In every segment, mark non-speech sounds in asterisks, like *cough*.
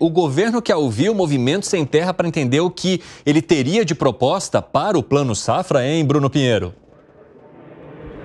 O governo quer ouvir o Movimento Sem Terra para entender o que ele teria de proposta para o Plano Safra, hein, Bruno Pinheiro?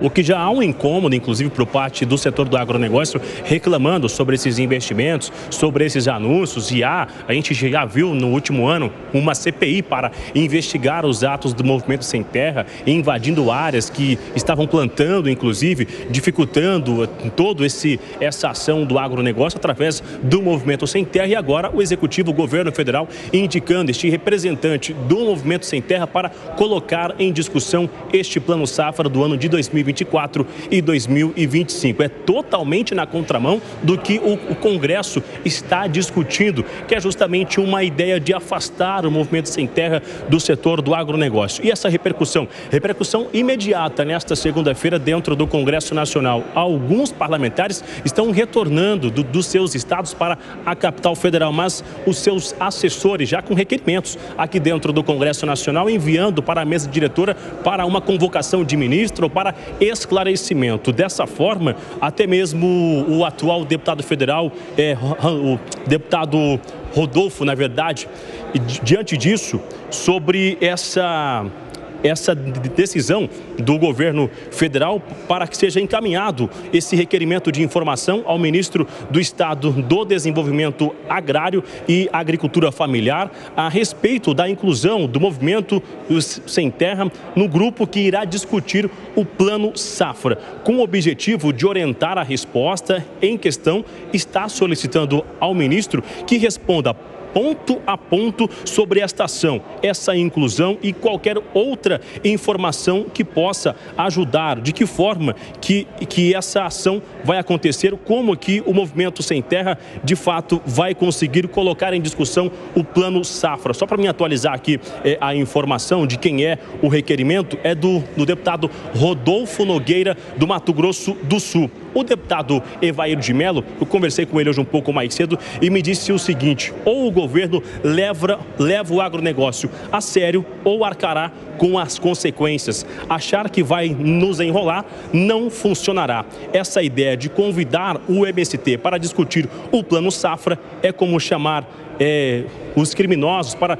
o que já há um incômodo, inclusive por parte do setor do agronegócio, reclamando sobre esses investimentos, sobre esses anúncios. E há, a gente já viu no último ano uma CPI para investigar os atos do movimento sem terra, invadindo áreas que estavam plantando, inclusive, dificultando eh, todo esse essa ação do agronegócio através do movimento sem terra. E agora o executivo, o governo federal, indicando este representante do movimento sem terra para colocar em discussão este plano safra do ano de 2020. 2024 e 2025. É totalmente na contramão do que o, o Congresso está discutindo, que é justamente uma ideia de afastar o movimento sem terra do setor do agronegócio. E essa repercussão? Repercussão imediata nesta segunda-feira dentro do Congresso Nacional. Alguns parlamentares estão retornando do, dos seus estados para a capital federal, mas os seus assessores, já com requerimentos aqui dentro do Congresso Nacional, enviando para a mesa diretora para uma convocação de ministro, para esclarecimento. Dessa forma, até mesmo o atual deputado federal, é, o deputado Rodolfo, na verdade, diante disso, sobre essa essa decisão do governo federal para que seja encaminhado esse requerimento de informação ao ministro do Estado do Desenvolvimento Agrário e Agricultura Familiar a respeito da inclusão do movimento Sem Terra no grupo que irá discutir o Plano Safra. Com o objetivo de orientar a resposta em questão, está solicitando ao ministro que responda ponto a ponto sobre esta ação, essa inclusão e qualquer outra informação que possa ajudar, de que forma que, que essa ação vai acontecer, como que o Movimento Sem Terra, de fato, vai conseguir colocar em discussão o Plano Safra. Só para me atualizar aqui é, a informação de quem é o requerimento, é do, do deputado Rodolfo Nogueira, do Mato Grosso do Sul. O deputado Evair de Mello, eu conversei com ele hoje um pouco mais cedo e me disse o seguinte, ou o governo leva, leva o agronegócio a sério ou arcará com as consequências. Achar que vai nos enrolar não funcionará. Essa ideia de convidar o MST para discutir o plano safra é como chamar é, os criminosos para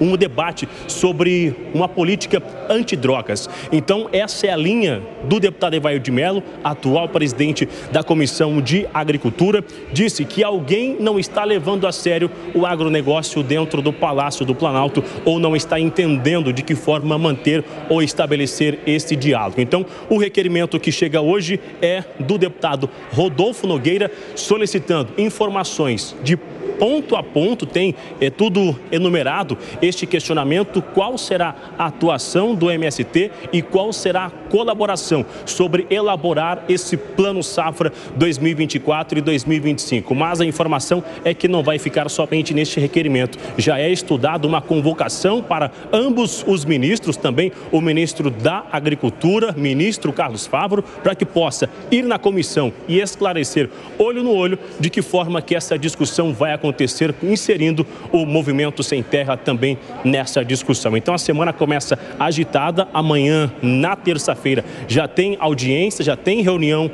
um debate sobre uma política antidrogas. Então, essa é a linha do deputado Evair de Mello, atual presidente da Comissão de Agricultura, disse que alguém não está levando a sério o agronegócio dentro do Palácio do Planalto ou não está entendendo de que forma manter ou estabelecer esse diálogo. Então, o requerimento que chega hoje é do deputado Rodolfo Nogueira solicitando informações de ponto a ponto, tem é, tudo enumerado este questionamento: qual será a atuação do MST e qual será a colaboração sobre elaborar esse plano safra 2024 e 2025. Mas a informação é que não vai ficar somente neste requerimento. Já é estudada uma convocação para ambos os ministros, também o ministro da Agricultura, ministro Carlos Favro, para que possa ir na comissão e esclarecer olho no olho de que forma que essa discussão vai acontecer acontecer, inserindo o Movimento Sem Terra também nessa discussão. Então a semana começa agitada, amanhã, na terça-feira, já tem audiência, já tem reunião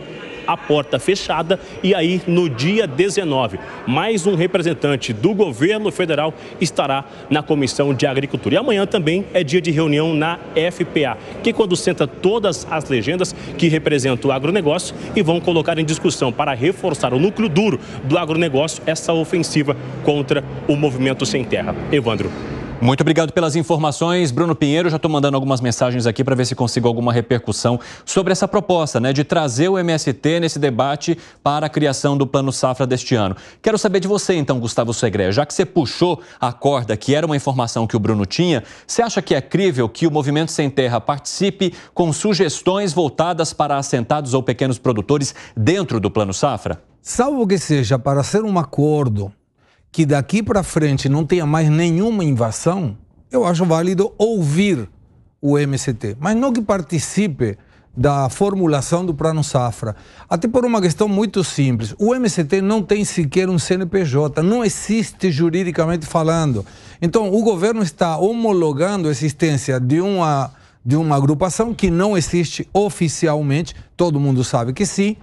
a porta fechada e aí no dia 19, mais um representante do governo federal estará na Comissão de Agricultura. E amanhã também é dia de reunião na FPA, que é quando senta todas as legendas que representam o agronegócio e vão colocar em discussão para reforçar o núcleo duro do agronegócio essa ofensiva contra o movimento sem terra. Evandro. Muito obrigado pelas informações. Bruno Pinheiro, já estou mandando algumas mensagens aqui para ver se consigo alguma repercussão sobre essa proposta, né, de trazer o MST nesse debate para a criação do Plano Safra deste ano. Quero saber de você, então, Gustavo Segre. Já que você puxou a corda, que era uma informação que o Bruno tinha, você acha que é crível que o Movimento Sem Terra participe com sugestões voltadas para assentados ou pequenos produtores dentro do Plano Safra? Salvo que seja para ser um acordo que daqui para frente não tenha mais nenhuma invasão, eu acho válido ouvir o MCT, mas não que participe da formulação do plano safra. Até por uma questão muito simples. O MCT não tem sequer um CNPJ, não existe juridicamente falando. Então, o governo está homologando a existência de uma de uma agrupação que não existe oficialmente, todo mundo sabe que sim,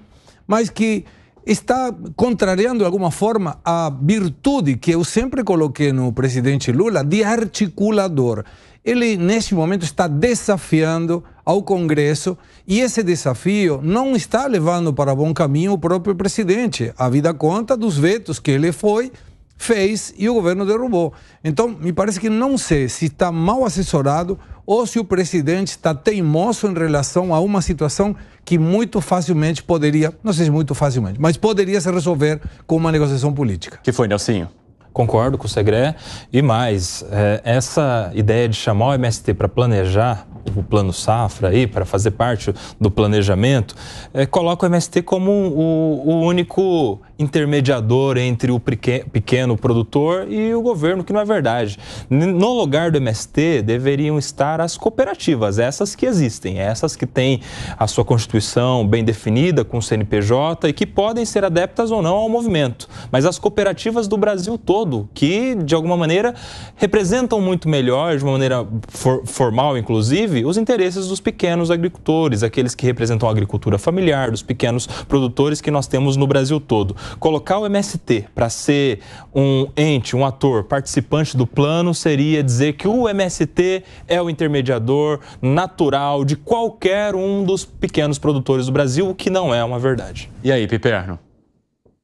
mas que está contrariando de alguma forma a virtude que eu sempre coloquei no presidente Lula de articulador. Ele, neste momento, está desafiando ao Congresso e esse desafio não está levando para bom caminho o próprio presidente. A vida conta dos vetos que ele foi fez e o governo derrubou. Então, me parece que não sei se está mal assessorado ou se o presidente está teimoso em relação a uma situação que muito facilmente poderia, não sei se muito facilmente, mas poderia se resolver com uma negociação política. Que foi, Nelsinho? Concordo com o Segré. E mais, é, essa ideia de chamar o MST para planejar o plano safra aí, para fazer parte do planejamento, é, coloca o MST como o, o único intermediador entre o pequeno produtor e o governo, que não é verdade. No lugar do MST deveriam estar as cooperativas, essas que existem, essas que têm a sua constituição bem definida com o CNPJ e que podem ser adeptas ou não ao movimento. Mas as cooperativas do Brasil todo, que de alguma maneira representam muito melhor, de uma maneira for formal inclusive, os interesses dos pequenos agricultores, aqueles que representam a agricultura familiar, dos pequenos produtores que nós temos no Brasil todo. Colocar o MST para ser um ente, um ator participante do plano seria dizer que o MST é o intermediador natural de qualquer um dos pequenos produtores do Brasil, o que não é uma verdade. E aí, Piperno?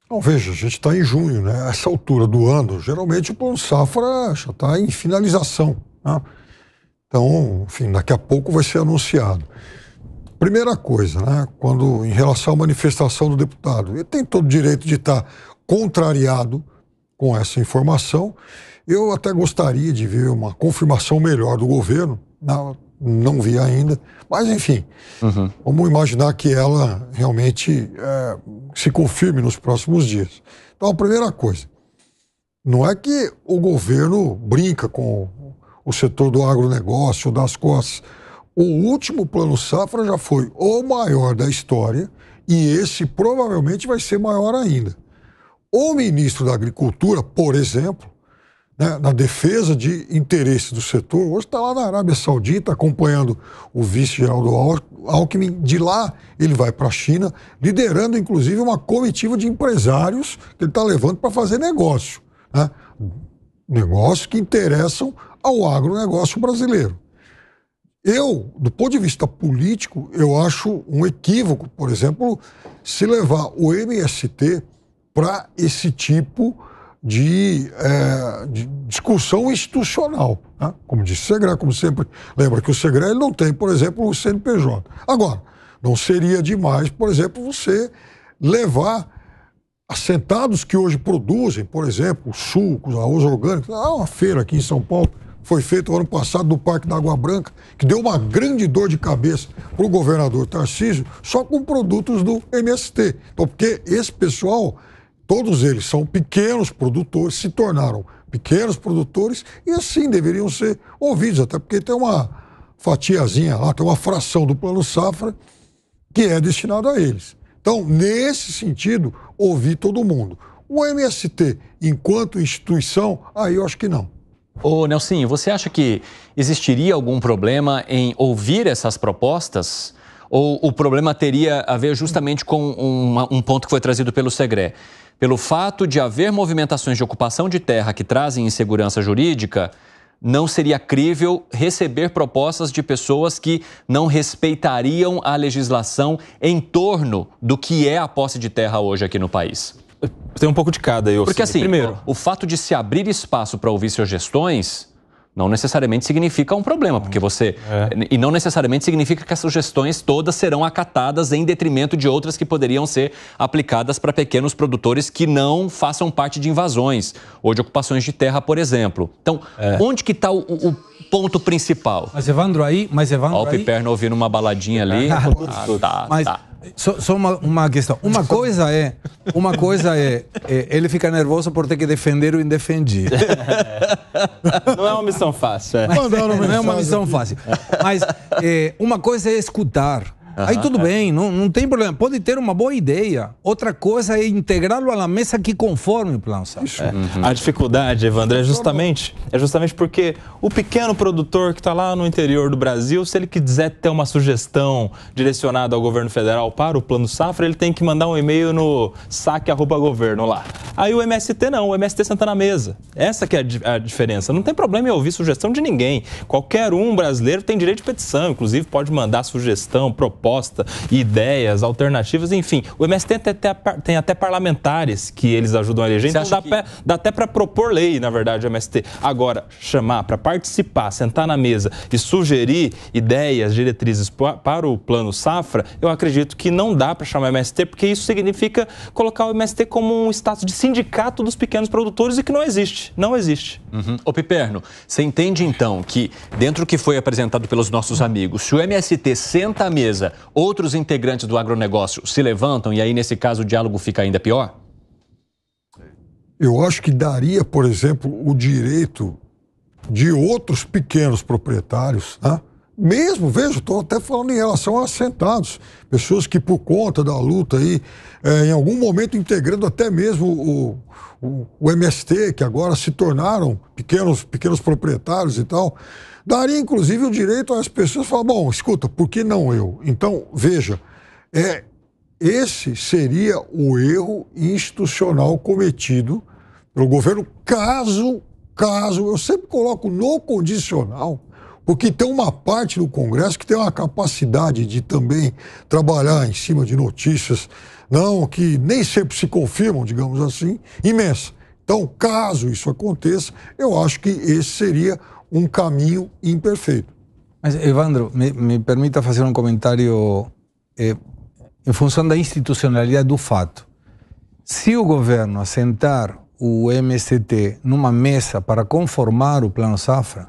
Bom, veja, a gente está em junho, né? Essa altura do ano, geralmente o plano safra já está em finalização. Né? Então, enfim, daqui a pouco vai ser anunciado. Primeira coisa, né, quando em relação à manifestação do deputado, ele tem todo o direito de estar contrariado com essa informação. Eu até gostaria de ver uma confirmação melhor do governo, não, não vi ainda, mas enfim, uhum. vamos imaginar que ela realmente é, se confirme nos próximos dias. Então, a primeira coisa, não é que o governo brinca com o setor do agronegócio, das costas o último plano safra já foi o maior da história e esse provavelmente vai ser maior ainda. O ministro da Agricultura, por exemplo, né, na defesa de interesse do setor, hoje está lá na Arábia Saudita acompanhando o vice do Alckmin. De lá ele vai para a China, liderando inclusive uma comitiva de empresários que ele está levando para fazer negócio. Né? Negócios que interessam ao agronegócio brasileiro. Eu, do ponto de vista político, eu acho um equívoco, por exemplo, se levar o MST para esse tipo de, é, de discussão institucional. Né? Como disse o Segré, como sempre, lembra que o Segre não tem, por exemplo, o CNPJ. Agora, não seria demais, por exemplo, você levar assentados que hoje produzem, por exemplo, sucos, arroz orgânico, há ah, uma feira aqui em São Paulo foi feito ano passado no Parque da Água Branca, que deu uma grande dor de cabeça para o governador Tarcísio, só com produtos do MST. Então, porque esse pessoal, todos eles são pequenos produtores, se tornaram pequenos produtores e assim deveriam ser ouvidos, até porque tem uma fatiazinha lá, tem uma fração do plano safra que é destinado a eles. Então, nesse sentido, ouvir todo mundo. O MST, enquanto instituição, aí eu acho que não. Ô Nelson, você acha que existiria algum problema em ouvir essas propostas? Ou o problema teria a ver justamente com uma, um ponto que foi trazido pelo Segre, Pelo fato de haver movimentações de ocupação de terra que trazem insegurança jurídica, não seria crível receber propostas de pessoas que não respeitariam a legislação em torno do que é a posse de terra hoje aqui no país? Tem um pouco de cada, eu Porque assim, primeiro, o, o fato de se abrir espaço para ouvir sugestões não necessariamente significa um problema, porque você. É. E não necessariamente significa que as sugestões todas serão acatadas em detrimento de outras que poderiam ser aplicadas para pequenos produtores que não façam parte de invasões ou de ocupações de terra, por exemplo. Então, é. onde que está o, o, ponto principal? Mas Evandro aí. Mas Evandro Ó, o Piperno ouvindo uma baladinha ali. *laughs* Ah, tá, mas, tá. Só, só uma, uma, questão. Uma *laughs* coisa é, uma coisa é, é, ele fica nervoso por ter que defender o indefendido. *laughs* Não é uma missão fácil. É. Mas, não, não, não, é uma missão fácil. Mas é, uma coisa é escutar. Uhum, Aí tudo é. bem, não, não tem problema. Pode ter uma boa ideia. Outra coisa é integrá-lo à mesa que conforme o plano safra. É. Uhum. A dificuldade, Evandro, é justamente, é justamente porque o pequeno produtor que está lá no interior do Brasil, se ele quiser ter uma sugestão direcionada ao governo federal para o plano safra, ele tem que mandar um e-mail no saque.governo lá. Aí o MST não, o MST senta na mesa. Essa que é a, a diferença. Não tem problema em ouvir sugestão de ninguém. Qualquer um brasileiro tem direito de petição, inclusive pode mandar sugestão, proposta proposta, ideias, alternativas, enfim. O MST tem até, tem até parlamentares que eles ajudam a eleger, então dá, que... pra, dá até para propor lei, na verdade, o MST. Agora, chamar para participar, sentar na mesa e sugerir ideias, diretrizes para o plano Safra, eu acredito que não dá para chamar o MST, porque isso significa colocar o MST como um status de sindicato dos pequenos produtores e que não existe. Não existe. Uhum. Ô Piperno, você entende então que, dentro do que foi apresentado pelos nossos amigos, se o MST senta à mesa outros integrantes do agronegócio se levantam e aí, nesse caso, o diálogo fica ainda pior? Eu acho que daria, por exemplo, o direito de outros pequenos proprietários, né? mesmo, vejo, estou até falando em relação a assentados, pessoas que por conta da luta aí, é, em algum momento integrando até mesmo o, o, o, MST, que agora se tornaram pequenos, pequenos proprietários e tal, daria inclusive o direito às pessoas falar: bom, escuta, por que não eu? Então, veja, é, esse seria o erro institucional cometido pelo governo, caso, caso, eu sempre coloco no condicional, porque tem uma parte do Congresso que tem uma capacidade de também trabalhar em cima de notícias, não, que nem sempre se confirmam, digamos assim, imensa. Então, caso isso aconteça, eu acho que esse seria um caminho imperfeito. Mas, Evandro, me, me permita fazer um comentário eh, em função da institucionalidade do fato. Se o governo assentar o MST numa mesa para conformar o Plano Safra,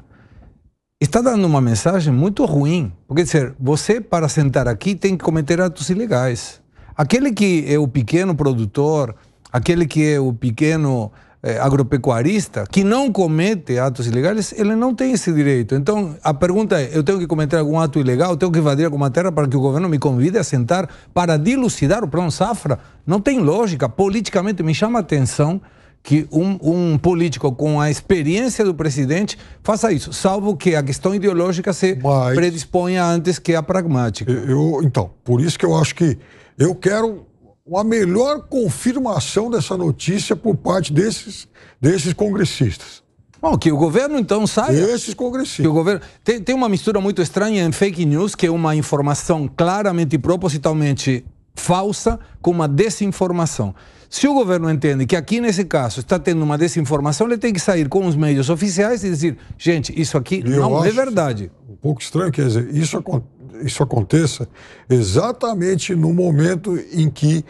está dando uma mensagem muito ruim. Porque dizer, você para sentar aqui tem que cometer atos ilegais. Aquele que é o pequeno produtor, aquele que é o pequeno é, agropecuarista que não comete atos ilegais, ele não tem esse direito. Então, a pergunta é: eu tenho que cometer algum ato ilegal, tenho que invadir alguma terra para que o governo me convide a sentar para dilucidar o plano safra? Não tem lógica. Politicamente, me chama a atenção que um, um, político com a experiência do presidente faça isso, salvo que a questão ideológica se Mas, predisponha antes que a pragmática. Eu, então, por isso que eu acho que eu quero uma melhor confirmação dessa notícia por parte desses, desses congressistas. Bom, que o governo então saia. Esses congressistas. Que o governo... tem, tem uma mistura muito estranha em fake news, que é uma informação claramente e propositalmente falsa com uma desinformação. Se o governo entende que aqui nesse caso está tendo uma desinformação, ele tem que sair com os meios oficiais e dizer: gente, isso aqui e não é verdade. Um pouco estranho, quer dizer, isso, isso aconteça exatamente no momento em que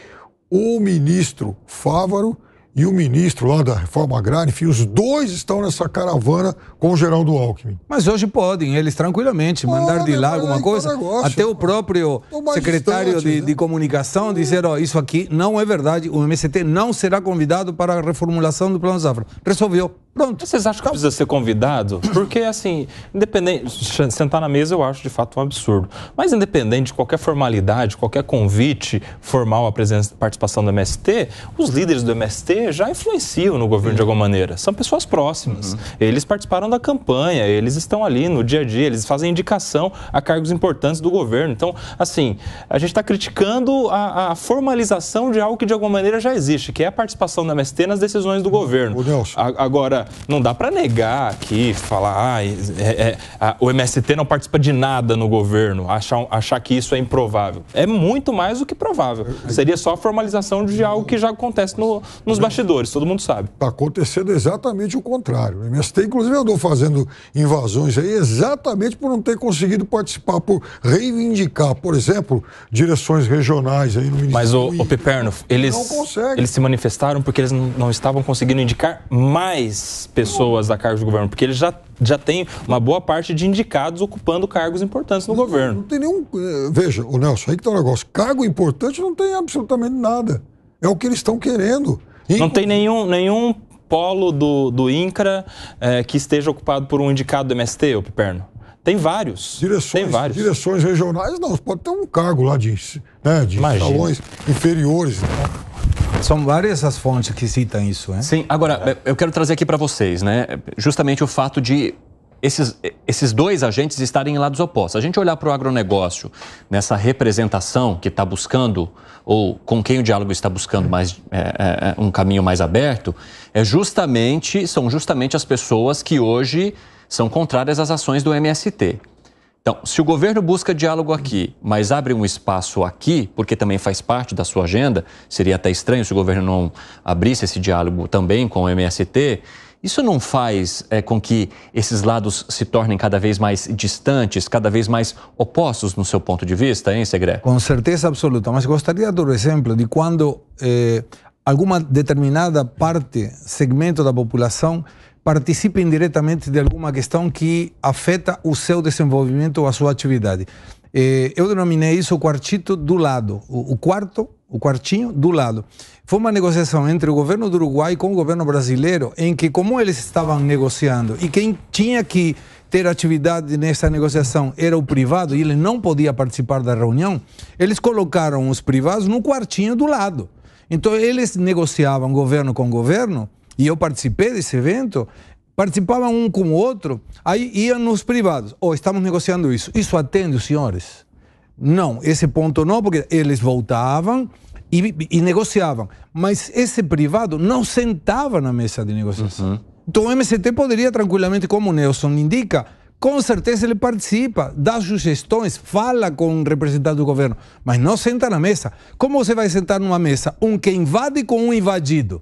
o ministro Fávaro e o ministro lá da reforma agrária, enfim, os dois estão nessa caravana com o Geraldo Alckmin. Mas hoje podem, eles tranquilamente, mandar de lá alguma coisa. Negócio, até o próprio secretário de, né? de, comunicação dizer, ó, isso aqui não é verdade, o MST não será convidado para a reformulação do Plano Safra. Resolveu. Pronto. Vocês acham que precisa ser convidado? Porque, assim, independente. Sentar na mesa eu acho de fato um absurdo. Mas, independente de qualquer formalidade, qualquer convite formal à presença, participação do MST, os líderes do MST já influenciam no governo de alguma maneira. São pessoas próximas. Uhum. Eles participaram da campanha, eles estão ali no dia a dia, eles fazem indicação a cargos importantes do governo. Então, assim, a gente está criticando a, a, formalização de algo que de alguma maneira já existe, que é a participação do MST nas decisões do governo. Agora, não dá para negar aqui, falar, ah, é, é, a, o MST não participa de nada no governo, achar, achar que isso é improvável. É muito mais do que provável. Seria só a formalização de algo que já acontece no, nos bastidores, todo mundo sabe. Está acontecendo exatamente o contrário. O MST, inclusive, andou fazendo invasões aí exatamente por não ter conseguido participar, por reivindicar, por exemplo, direções regionais aí no Ministério. Mas, o, o Piperno, eles, eles se manifestaram porque eles não, não estavam conseguindo indicar mais pessoas a cargos do governo? Porque ele já, já tem uma boa parte de indicados ocupando cargos importantes no não, governo. Não tem nenhum. É, veja, o Nelson, aí que tá um negócio. Cargo importante não tem absolutamente nada. É o que eles estão querendo. E, não tem nenhum, nenhum polo do, do INCRA é, que esteja ocupado por um indicado do MST, ô Piperno? Tem vários. Direções, tem vários. Direções regionais, não. Pode ter um cargo lá de, né, de inferiores. Né? São várias as fontes que citam isso, né? Sim, agora, é. eu quero trazer aqui para vocês, né? Justamente o fato de esses, esses dois agentes estarem em lados opostos. A gente olhar para o agronegócio nessa representação que está buscando, ou com quem o diálogo está buscando mais é, é, é, um caminho mais aberto, é justamente, são justamente as pessoas que hoje são contrárias às ações do MST. Então, se o governo busca diálogo aqui, mas abre um espaço aqui, porque também faz parte da sua agenda, seria até estranho se o governo não abrisse esse diálogo também com o MST. Isso não faz é, com que esses lados se tornem cada vez mais distantes, cada vez mais opostos no seu ponto de vista, hein, Segre? Com certeza absoluta. Mas gostaria de dar o exemplo de quando eh, alguma determinada parte, segmento da população, participem diretamente de alguma questão que afeta o seu desenvolvimento ou a sua atividade. Eh, eu denominei isso o quartito do lado, o quarto, o quartinho do lado. Foi uma negociação entre o governo do Uruguai com o governo brasileiro, em que como eles estavam negociando e quem tinha que ter atividade nessa negociação era o privado e ele não podia participar da reunião, eles colocaram os privados no quartinho do lado. Então eles negociavam governo com governo e eu participei desse evento, participavam um com o outro, aí iam nos privados. Oh, estamos negociando isso. Isso atende os senhores? Não, esse ponto não, porque eles voltavam e, e negociavam. Mas esse privado não sentava na mesa de negociação. Uhum. Então o MST poderia tranquilamente, como o Nelson indica, com certeza ele participa, dá sugestões, fala com o representante do governo, mas não senta na mesa. Como você vai sentar numa mesa um que invade com um invadido?